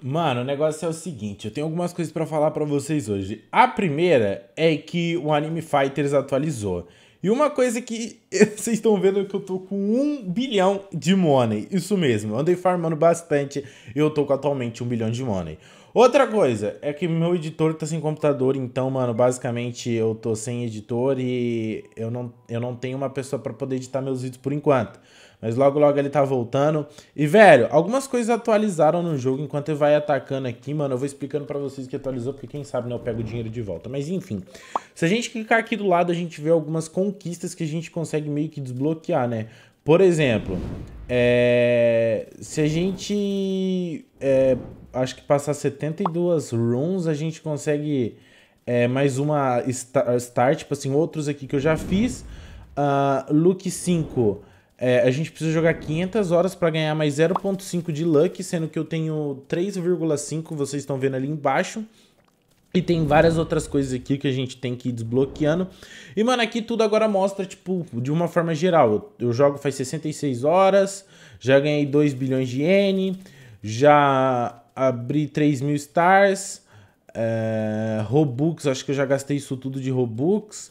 Mano, o negócio é o seguinte, eu tenho algumas coisas para falar para vocês hoje. A primeira é que o Anime Fighters atualizou. E uma coisa que vocês estão vendo é que eu tô com um bilhão de money. Isso mesmo, andei farmando bastante e eu tô com atualmente um bilhão de money. Outra coisa é que meu editor tá sem computador, então, mano, basicamente eu tô sem editor e eu não, eu não tenho uma pessoa para poder editar meus vídeos por enquanto. Mas logo, logo ele tá voltando. E, velho, algumas coisas atualizaram no jogo enquanto ele vai atacando aqui, mano. Eu vou explicando pra vocês que atualizou, porque quem sabe, né, eu pego o dinheiro de volta. Mas, enfim. Se a gente clicar aqui do lado, a gente vê algumas conquistas que a gente consegue meio que desbloquear, né? Por exemplo, é... se a gente... É... Acho que passar 72 runes, a gente consegue... É, mais uma start, tipo assim, outros aqui que eu já fiz. Uh, look 5, é, a gente precisa jogar 500 horas para ganhar mais 0.5 de luck, sendo que eu tenho 3,5, vocês estão vendo ali embaixo. E tem várias outras coisas aqui que a gente tem que ir desbloqueando. E, mano, aqui tudo agora mostra, tipo, de uma forma geral. Eu, jogo faz 66 horas, já ganhei 2 bilhões de N, já abri 3 mil stars, é, Robux, acho que eu já gastei isso tudo de Robux.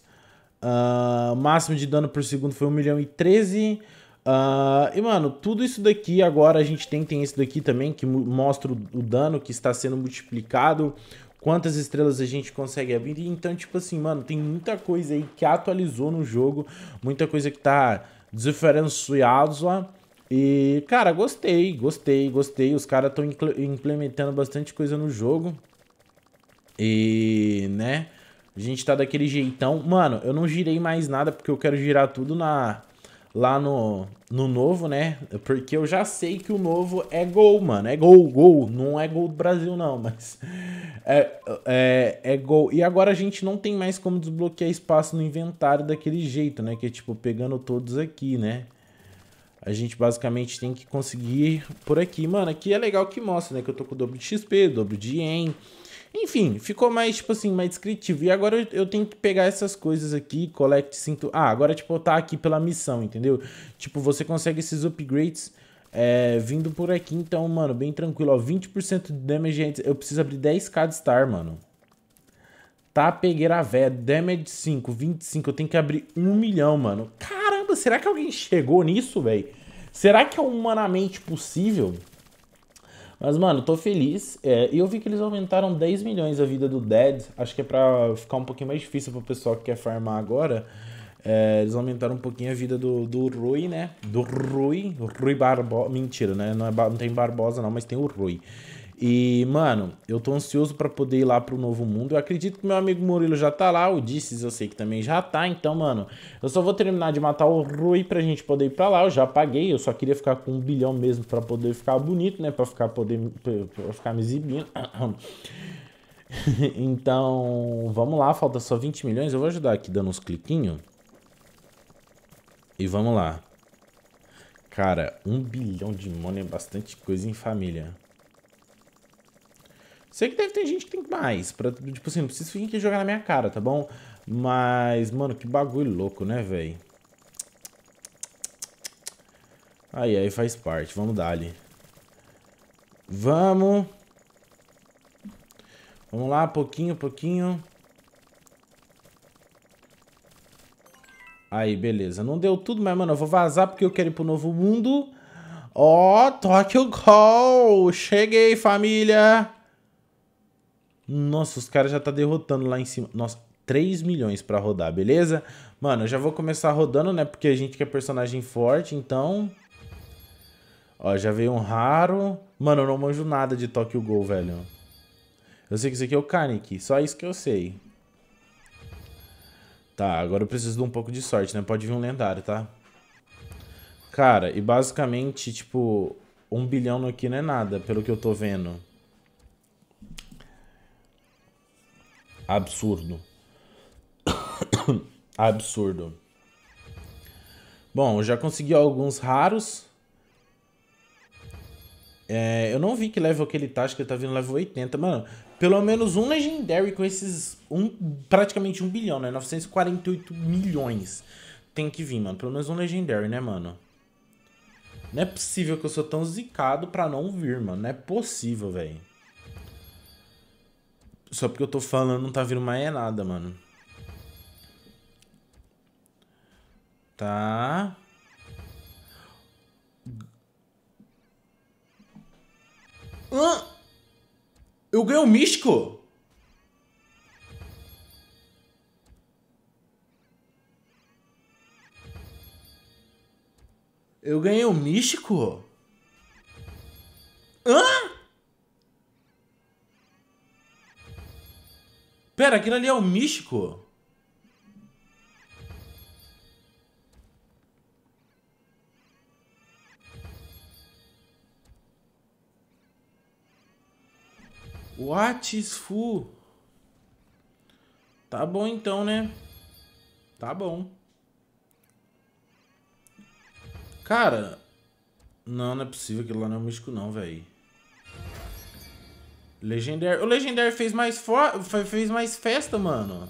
Uh, máximo de dano por segundo foi 1 milhão e 13. Uh, ah, e, mano, tudo isso daqui agora a gente tem, tem isso daqui também, que mostra o, o dano que está sendo multiplicado, quantas estrelas a gente consegue abrir. Então, tipo assim, mano, tem muita coisa aí que atualizou no jogo, muita coisa que tá diferenciada. E, cara, gostei, gostei, gostei. Os caras estão implementando bastante coisa no jogo. E, né? A gente tá daquele jeitão. Mano, eu não girei mais nada porque eu quero girar tudo na lá no, no novo, né? Porque eu já sei que o novo é gol, mano. É gol, gol. Não é gol do Brasil, não, mas é, é, é gol. E agora a gente não tem mais como desbloquear espaço no inventário daquele jeito, né? Que é tipo pegando todos aqui, né? A gente basicamente tem que conseguir por aqui. Mano, aqui é legal que mostra, né? Que eu tô com o dobro de XP, dobro de EM. Enfim, ficou mais, tipo assim, mais descritivo. E agora eu, eu tenho que pegar essas coisas aqui, collect, cinto... Ah, agora, tipo, tá aqui pela missão, entendeu? Tipo, você consegue esses upgrades... É, vindo por aqui, então, mano, bem tranquilo, ó, 20% de damage, eu preciso abrir 10k de star, mano. Tá, peguei a véia, damage 5, 25, eu tenho que abrir 1 milhão, mano. Caramba, será que alguém chegou nisso, velho? Será que é humanamente possível? Mas, mano, tô feliz. É, e eu vi que eles aumentaram 10 milhões a vida do Dead. Acho que é pra ficar um pouquinho mais difícil pro pessoal que quer farmar agora. É, eles aumentaram um pouquinho a vida do, do Rui, né? Do Rui. Rui Barbosa. Mentira, né? Não, é, não tem Barbosa, não, mas tem o Rui. E, mano, eu tô ansioso para poder ir lá pro Novo Mundo. Eu acredito que meu amigo Murilo já tá lá, o Disses eu sei que também já tá. Então, mano, eu só vou terminar de matar o Rui pra gente poder ir pra lá. Eu já paguei, eu só queria ficar com um bilhão mesmo para poder ficar bonito, né? Pra ficar, poder, pra ficar me exibindo. então, vamos lá, falta só 20 milhões. Eu vou ajudar aqui dando uns cliquinhos. E vamos lá. Cara, um bilhão de money é bastante coisa em família. Sei que deve ter gente que tem mais. Pra, tipo assim, não precisa fingir aqui jogar na minha cara, tá bom? Mas, mano, que bagulho louco, né, velho? Aí, aí faz parte. Vamos dar ali. Vamos. Vamos lá, pouquinho, pouquinho. Aí, beleza. Não deu tudo, mas, mano, eu vou vazar porque eu quero ir pro novo mundo. Ó, oh, Tokyo gol, Cheguei, família! Nossa, os caras já tá derrotando lá em cima. Nossa, 3 milhões para rodar, beleza? Mano, eu já vou começar rodando, né? Porque a gente quer é personagem forte, então... Ó, já veio um raro. Mano, eu não manjo nada de Tokyo Gol, velho. Eu sei que isso aqui é o Karnik, só isso que eu sei. Tá, agora eu preciso de um pouco de sorte, né? Pode vir um lendário, tá? Cara, e basicamente, tipo, um bilhão aqui não é nada, pelo que eu tô vendo. Absurdo. Absurdo. Bom, já consegui alguns raros. É, eu não vi que level que ele tá, acho que ele tá vindo level 80. Mano, pelo menos um Legendary com esses... Um, praticamente um bilhão, né? 948 milhões. Tem que vir, mano. Pelo menos um Legendary, né, mano? Não é possível que eu sou tão zicado pra não vir, mano. Não é possível, velho. Só porque eu tô falando não tá vindo mais é nada, mano. Tá. Hã? Eu ganhei o um místico? Eu ganhei o um místico? Pera, aquilo ali é o místico? What is Fu. Tá bom então, né? Tá bom. Cara, não, não é possível que lá não é místico não, velho. Legendary. O Legendary fez mais, for... fez mais festa, mano.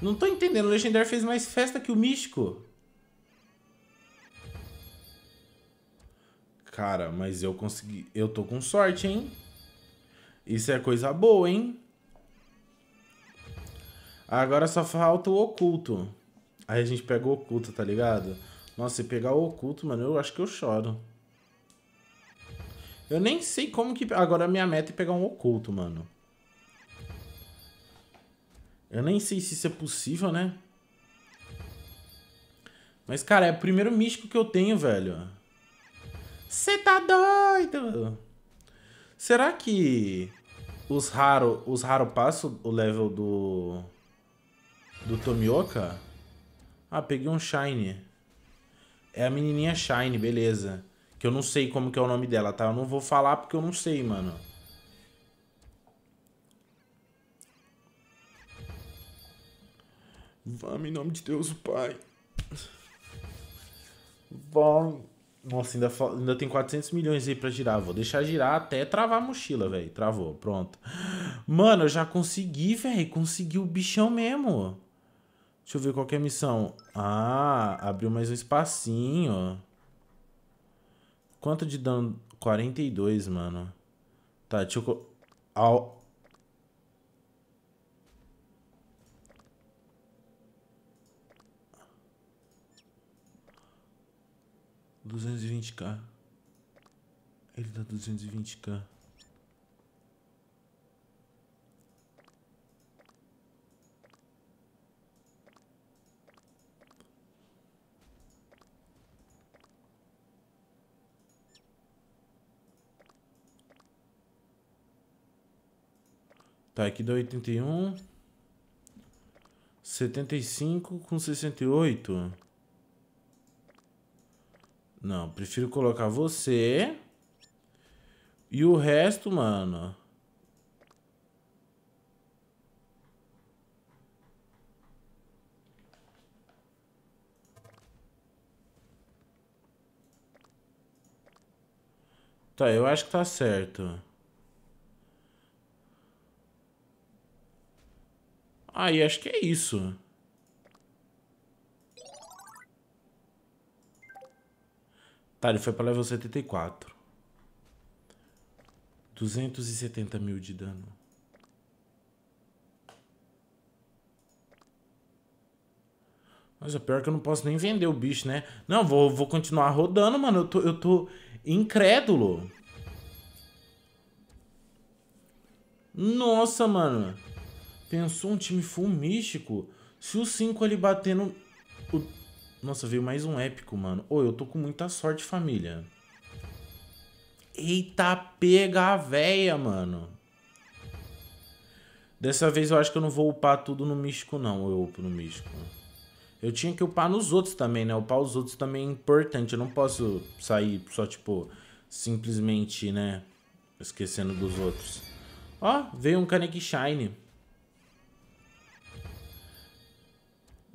Não tô entendendo. O Legendary fez mais festa que o Místico. Cara, mas eu consegui... Eu tô com sorte, hein? Isso é coisa boa, hein? Agora só falta o oculto. Aí a gente pega o oculto, tá ligado? Nossa, se pegar o oculto, mano, eu acho que eu choro. Eu nem sei como que... Agora minha meta é pegar um oculto, mano. Eu nem sei se isso é possível, né? Mas, cara, é o primeiro místico que eu tenho, velho. Você tá doido? Será que os raro, os raro passam o level do... Do Tomioka? Ah, peguei um Shine. É a menininha Shine, beleza. Que eu não sei como que é o nome dela, tá? Eu não vou falar porque eu não sei, mano. Vamos em nome de Deus, Pai. Vamos. Nossa, ainda, ainda tem 400 milhões aí pra girar. Vou deixar girar até travar a mochila, velho. Travou, pronto. Mano, eu já consegui, velho. Consegui o bichão mesmo. Deixa eu ver qual é a missão. Ah, abriu mais um espacinho. Quanto de dano? 42, mano. Tá, deixa eu... Ao... Duzentos e vinte k. Ele dá duzentos e vinte k. Tá, aqui dá 81. 75 com 68. Não, prefiro colocar você. E o resto, mano... Tá, eu acho que tá certo. Aí, ah, acho que é isso. Tá, ele foi pra level 74. 270 mil de dano. Mas o pior é que eu não posso nem vender o bicho, né? Não, vou, vou continuar rodando, mano. Eu tô, eu tô incrédulo. Nossa, mano. Pensou um time full místico? Se o 5 ali bater no... O... Nossa, veio mais um épico, mano. Ô, eu tô com muita sorte, família. Eita, pega a véia, mano. Dessa vez eu acho que eu não vou upar tudo no místico, não. Eu upo no místico. Eu tinha que upar nos outros também, né? Upar os outros também é importante. Eu não posso sair só, tipo, simplesmente, né? Esquecendo dos outros. Ó, veio um Kaneki Shine.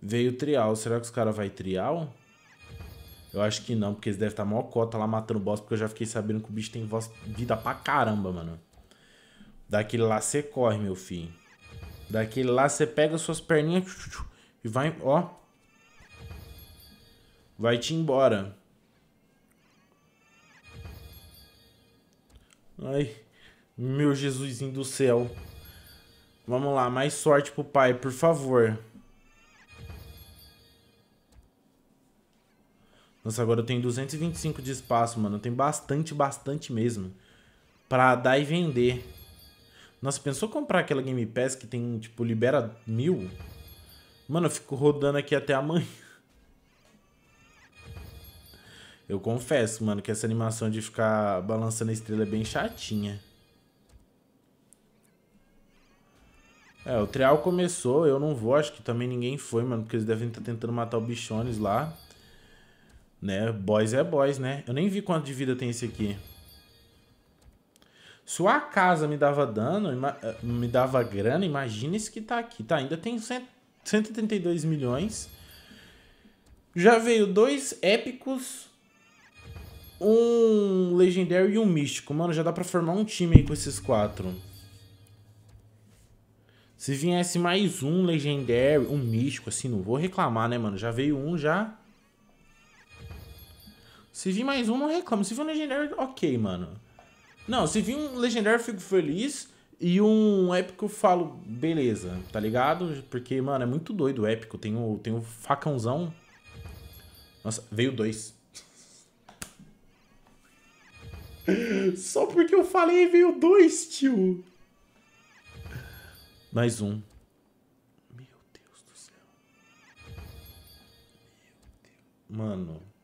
Veio trial. Será que os caras vão trial? Eu acho que não, porque eles devem estar mó cota lá matando o boss, porque eu já fiquei sabendo que o bicho tem voz, vida pra caramba, mano. Daquele lá você corre, meu filho. Daquele lá você pega suas perninhas e vai, ó. Vai te embora. Ai, meu Jesusinho do céu. Vamos lá, mais sorte pro pai, por favor. Nossa, agora eu tenho 225 de espaço, mano. Eu tenho bastante, bastante mesmo. Pra dar e vender. Nossa, pensou comprar aquela Game Pass que tem, tipo, libera mil? Mano, eu fico rodando aqui até amanhã. Eu confesso, mano, que essa animação de ficar balançando a estrela é bem chatinha. É, o trial começou, eu não vou, acho que também ninguém foi, mano, porque eles devem estar tá tentando matar o Bichones lá. Né? Boys é boys, né? Eu nem vi quanto de vida tem esse aqui. Se casa me dava dano, eh, me dava grana, imagina esse que tá aqui. Tá, ainda tem 132 milhões. Já veio dois épicos, um legendário e um místico. Mano, já dá pra formar um time aí com esses quatro. Se viesse mais um legendário, um místico, assim, não vou reclamar, né, mano? Já veio um, já... Se vir mais um, não reclamo. Se vir um legendário, ok, mano. Não, se vir um legendário, eu fico feliz. E um épico, eu falo, beleza, tá ligado? Porque, mano, é muito doido o épico. Tem o, tem o facãozão. Nossa, veio dois. Só porque eu falei, veio dois, tio. Mais um. Meu Deus do céu. Meu Deus. Mano.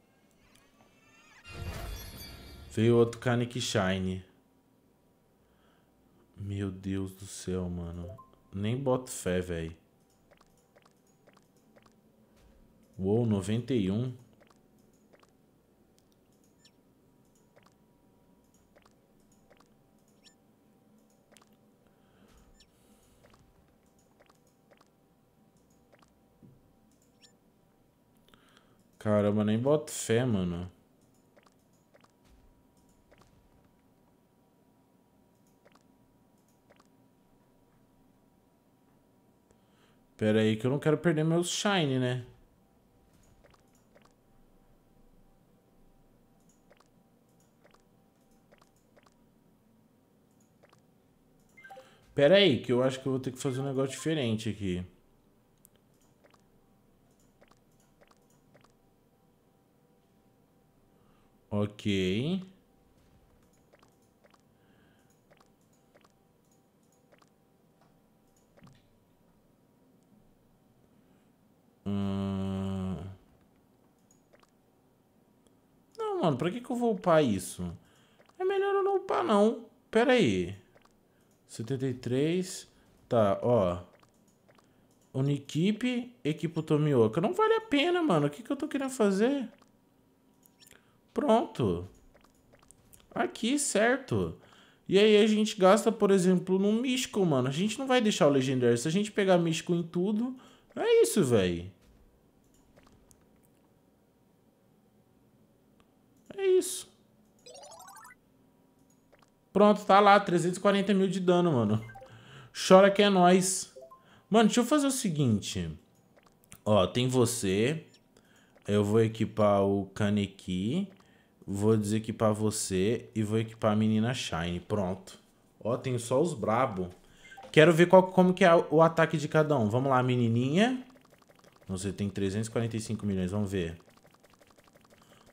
Veio outro Kanek Shine. Meu Deus do céu, mano. Nem boto fé, velho. Uou, 91. Caramba, nem boto fé, mano. Pera aí que eu não quero perder meus shine, né? Pera aí, que eu acho que eu vou ter que fazer um negócio diferente aqui. Ok. Hum. Não, mano, pra que, que eu vou upar isso? É melhor eu não upar, não. Pera aí. 73. Tá, ó. Unikip, equipo Tomioka. Não vale a pena, mano. O que, que eu tô querendo fazer? Pronto. Aqui, certo. E aí a gente gasta, por exemplo, no místico, mano. A gente não vai deixar o legendário. Se a gente pegar místico em tudo, é isso, velho. isso. Pronto, tá lá. 340 mil de dano, mano. Chora que é nós. Mano, deixa eu fazer o seguinte. Ó, tem você. Eu vou equipar o Kaneki. Vou desequipar você. E vou equipar a menina Shine. Pronto. Ó, tem só os brabo. Quero ver qual, como que é o ataque de cada um. Vamos lá, menininha. Você tem 345 milhões. Vamos ver.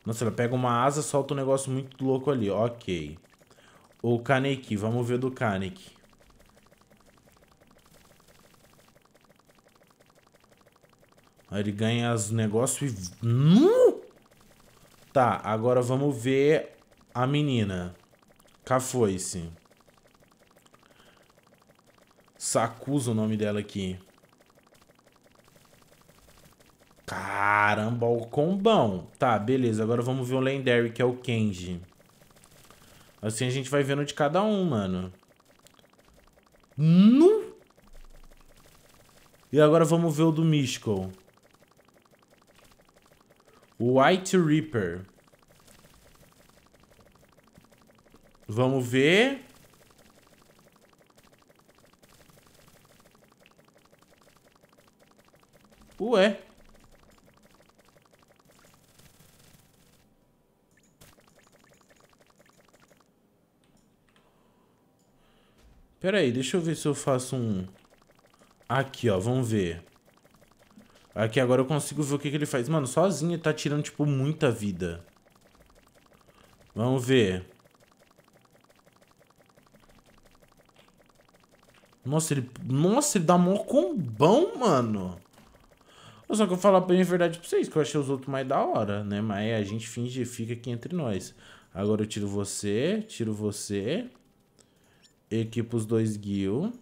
Nossa, ela pega uma asa, solta um negócio muito louco ali. Ok. O Kaneki, vamos ver do Kaneki. ele ganha os negócios e... Nu! Tá, agora vamos ver a menina. Cafoice. Sacusa o nome dela aqui. Caramba, o combão. Tá, beleza. Agora vamos ver o Lendary, que é o Kenji. Assim a gente vai vendo de cada um, mano. Nu! E agora vamos ver o do Mystical. White Reaper. Vamos ver. Ué. Pera aí, deixa eu ver se eu faço um... Aqui, ó, vamos ver. Aqui agora eu consigo ver o que, que ele faz. Mano, sozinho ele tá tirando, tipo, muita vida. Vamos ver. Nossa, ele... Nossa, ele dá mó combão, mano. Só que eu vou falar bem a verdade pra vocês, que eu achei os outros mais da hora, né? Mas a gente finge e fica aqui entre nós. Agora eu tiro você, tiro você... Equipa os dois guil.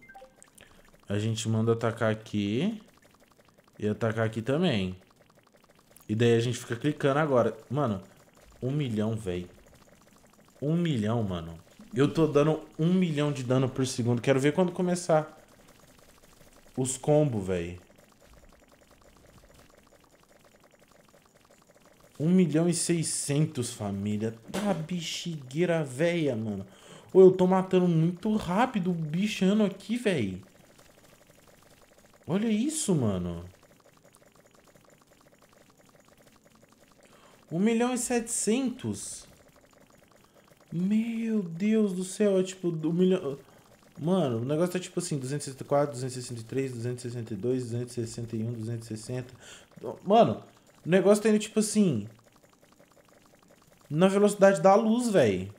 A gente manda atacar aqui. E atacar aqui também. E daí a gente fica clicando agora. Mano, um milhão, velho. Um milhão, mano. Eu tô dando um milhão de dano por segundo. Quero ver quando começar os combos, velho. Um milhão e seiscentos, família. Tá bexigueira velha, mano. Ou eu tô matando muito rápido o bichano aqui, velho. Olha isso, mano. 1 milhão e 700. Meu Deus do céu, é tipo um milhão... Mano, o negócio tá tipo assim, 264, 263, 262, 261, 260. Mano, o negócio tá indo tipo assim... Na velocidade da luz, velho.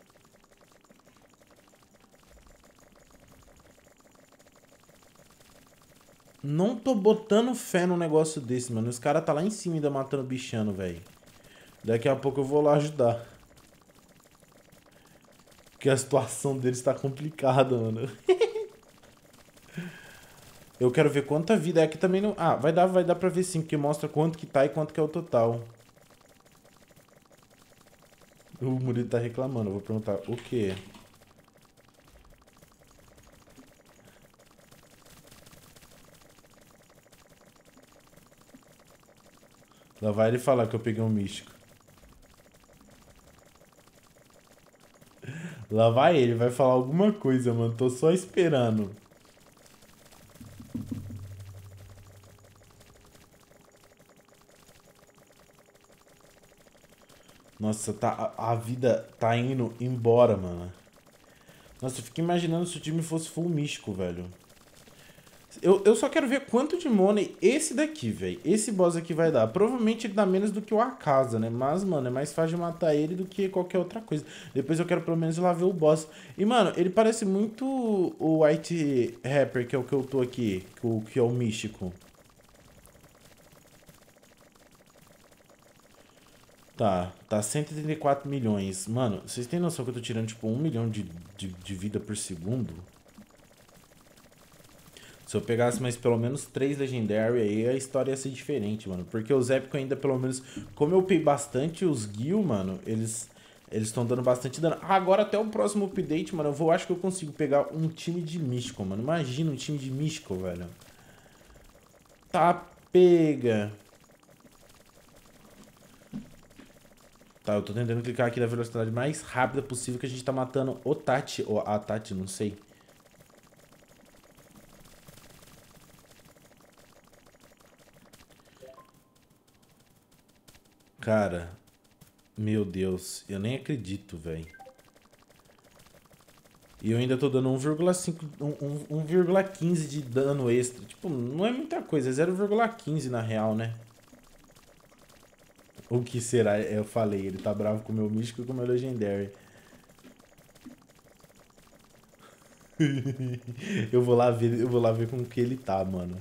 Não tô botando fé num negócio desse, mano. Os caras tá lá em cima ainda matando bichano, velho. Daqui a pouco eu vou lá ajudar. Porque a situação deles tá complicada, mano. eu quero ver quanta vida é que também não... Ah, vai dar, vai dar pra ver sim, porque mostra quanto que tá e quanto que é o total. O Murilo tá reclamando. Eu vou perguntar o quê? O quê? Lá vai ele falar que eu peguei um místico. Lá vai ele, vai falar alguma coisa, mano. Tô só esperando. Nossa, tá, a vida tá indo embora, mano. Nossa, eu fiquei imaginando se o time fosse full místico, velho. Eu, eu só quero ver quanto de money esse daqui, velho. Esse boss aqui vai dar. Provavelmente ele dá menos do que o Akasa, né? Mas, mano, é mais fácil de matar ele do que qualquer outra coisa. Depois eu quero pelo menos ir lá ver o boss. E, mano, ele parece muito o White Rapper, que é o que eu tô aqui. O, que é o místico. Tá, tá 134 milhões. Mano, vocês têm noção que eu tô tirando, tipo, 1 milhão de, de, de vida por segundo? Se eu pegasse mais pelo menos três Legendary aí, a história ia ser diferente, mano. Porque os épico ainda, pelo menos, como eu upei bastante os Gil, mano, eles... Eles estão dando bastante dano. agora até o próximo update, mano, eu vou, acho que eu consigo pegar um time de Místico, mano. Imagina um time de Místico, velho. Tá, pega. Tá, eu tô tentando clicar aqui na velocidade mais rápida possível que a gente tá matando o Tati, ou a Tati, não sei. Cara, meu Deus, eu nem acredito, velho. E eu ainda tô dando 1,15 de dano extra. Tipo, não é muita coisa, é 0,15 na real, né? O que será? Eu falei, ele tá bravo com o meu místico e com o meu legendary. eu vou lá ver, eu vou lá ver com que ele tá, mano.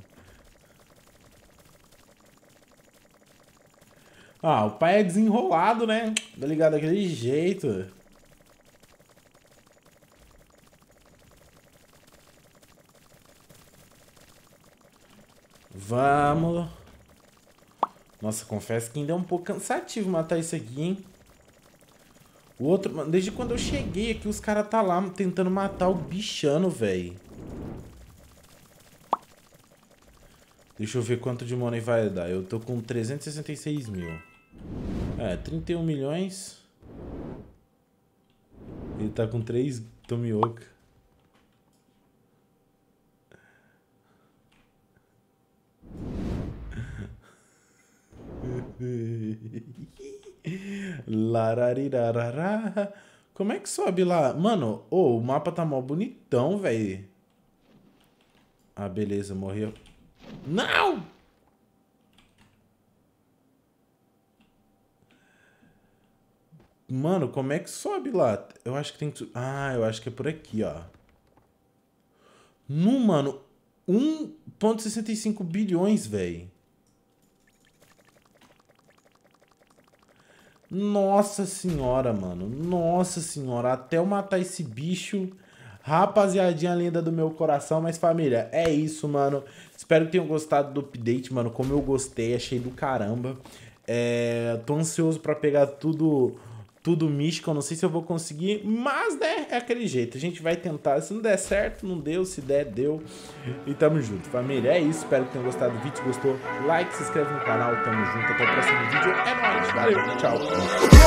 Ah, o pai é desenrolado, né? Tá ligado? Daquele jeito. Vamos. Nossa, confesso que ainda é um pouco cansativo matar isso aqui, hein? O outro... Mano, desde quando eu cheguei aqui, os caras tá lá tentando matar o bichano, velho. Deixa eu ver quanto de money vai dar. Eu tô com 366 mil. É, 31 milhões. Ele tá com 3 Tomioka. Lararirarará. Como é que sobe lá? Mano, oh, o mapa tá mó bonitão, velho. Ah, beleza, morreu. Não! Mano, como é que sobe lá? Eu acho que tem que. Ah, eu acho que é por aqui, ó. No, mano, 1,65 bilhões, velho. Nossa senhora, mano. Nossa senhora. Até eu matar esse bicho. Rapaziadinha linda do meu coração, mas família, é isso, mano. Espero que tenham gostado do update, mano. Como eu gostei, achei do caramba. É, tô ansioso pra pegar tudo tudo místico, eu não sei se eu vou conseguir, mas né, é aquele jeito. A gente vai tentar. Se não der certo, não deu. Se der, deu. E tamo junto, família. É isso. Espero que tenham gostado do vídeo. Se gostou, like, se inscreve no canal. Tamo junto. Até o próximo vídeo. É nóis. Valeu. Tchau.